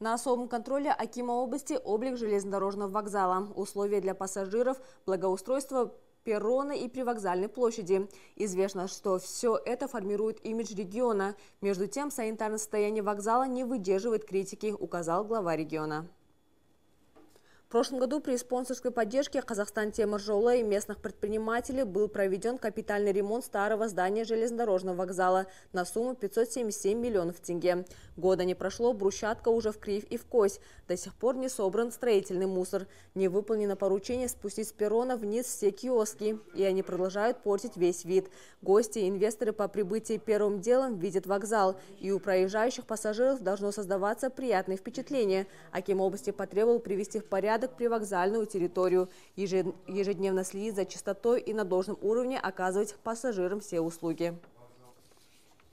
На особом контроле Акима области облик железнодорожного вокзала, условия для пассажиров, благоустройство перрона и привокзальной площади. Известно, что все это формирует имидж региона. Между тем, санитарное состояние вокзала не выдерживает критики, указал глава региона. В прошлом году при спонсорской поддержке «Казахстан темір и местных предпринимателей был проведен капитальный ремонт старого здания железнодорожного вокзала на сумму 577 миллионов тенге. Года не прошло, брусчатка уже в крив и в кость. До сих пор не собран строительный мусор. Не выполнено поручение спустить с перрона вниз все киоски. И они продолжают портить весь вид. Гости и инвесторы по прибытии первым делом видят вокзал. И у проезжающих пассажиров должно создаваться приятное впечатление. Аким области потребовал привести в порядок порядок привокзальную территорию, ежедневно следить за чистотой и на должном уровне оказывать пассажирам все услуги.